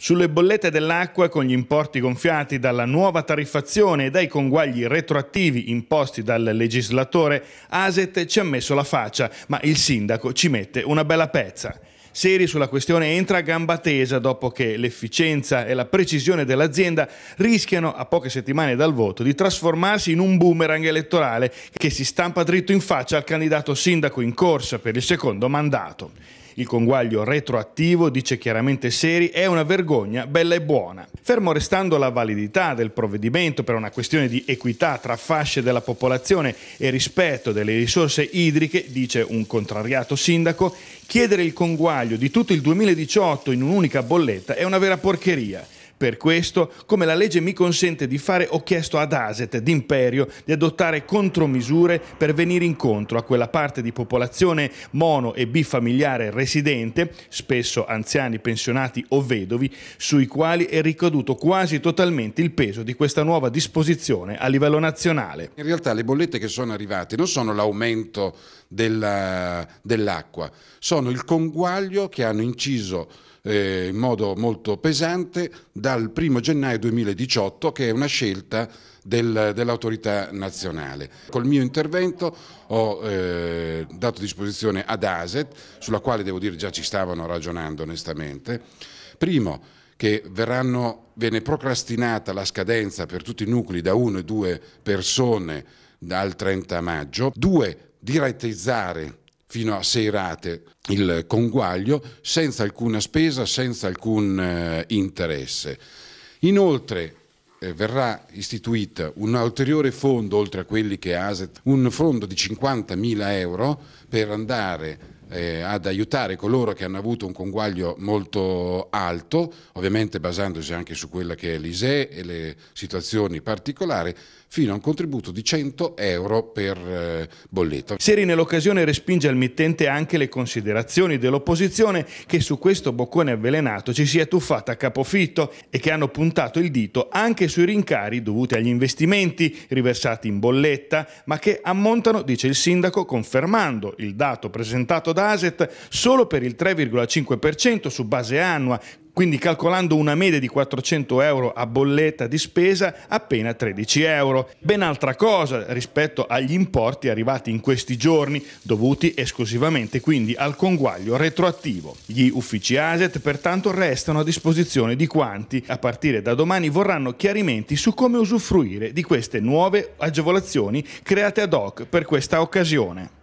Sulle bollette dell'acqua, con gli importi gonfiati dalla nuova tariffazione e dai conguagli retroattivi imposti dal legislatore, Aset ci ha messo la faccia, ma il sindaco ci mette una bella pezza. Seri sulla questione entra a gamba tesa dopo che l'efficienza e la precisione dell'azienda rischiano a poche settimane dal voto di trasformarsi in un boomerang elettorale che si stampa dritto in faccia al candidato sindaco in corsa per il secondo mandato. Il conguaglio retroattivo, dice chiaramente Seri, è una vergogna bella e buona. Fermo restando la validità del provvedimento per una questione di equità tra fasce della popolazione e rispetto delle risorse idriche, dice un contrariato sindaco, chiedere il conguaglio di tutto il 2018 in un'unica bolletta è una vera porcheria. Per questo, come la legge mi consente di fare, ho chiesto ad Aset d'Imperio di adottare contromisure per venire incontro a quella parte di popolazione mono e bifamiliare residente, spesso anziani, pensionati o vedovi, sui quali è ricaduto quasi totalmente il peso di questa nuova disposizione a livello nazionale. In realtà le bollette che sono arrivate non sono l'aumento dell'acqua, sono il conguaglio che hanno inciso eh, in modo molto pesante dal 1 gennaio 2018 che è una scelta del, dell'autorità nazionale. Col mio intervento ho eh, dato disposizione ad ASET, sulla quale devo dire già ci stavano ragionando onestamente. Primo, che verranno, viene procrastinata la scadenza per tutti i nuclei da 1 e 2 persone dal 30 maggio. Due, direttizzare fino a sei rate il conguaglio, senza alcuna spesa, senza alcun eh, interesse. Inoltre eh, verrà istituito un ulteriore fondo, oltre a quelli che ASET, un fondo di 50.000 euro per andare eh, ad aiutare coloro che hanno avuto un conguaglio molto alto, ovviamente basandosi anche su quella che è l'ISE e le situazioni particolari, fino a un contributo di 100 euro per eh, bolletta. Seri nell'occasione respinge al mittente anche le considerazioni dell'opposizione che su questo boccone avvelenato ci si è tuffata a capofitto e che hanno puntato il dito anche sui rincari dovuti agli investimenti riversati in bolletta, ma che ammontano, dice il sindaco, confermando il dato presentato da d'asset solo per il 3,5% su base annua, quindi calcolando una media di 400 euro a bolletta di spesa appena 13 euro. Ben altra cosa rispetto agli importi arrivati in questi giorni, dovuti esclusivamente quindi al conguaglio retroattivo. Gli uffici ASET pertanto restano a disposizione di quanti a partire da domani vorranno chiarimenti su come usufruire di queste nuove agevolazioni create ad hoc per questa occasione.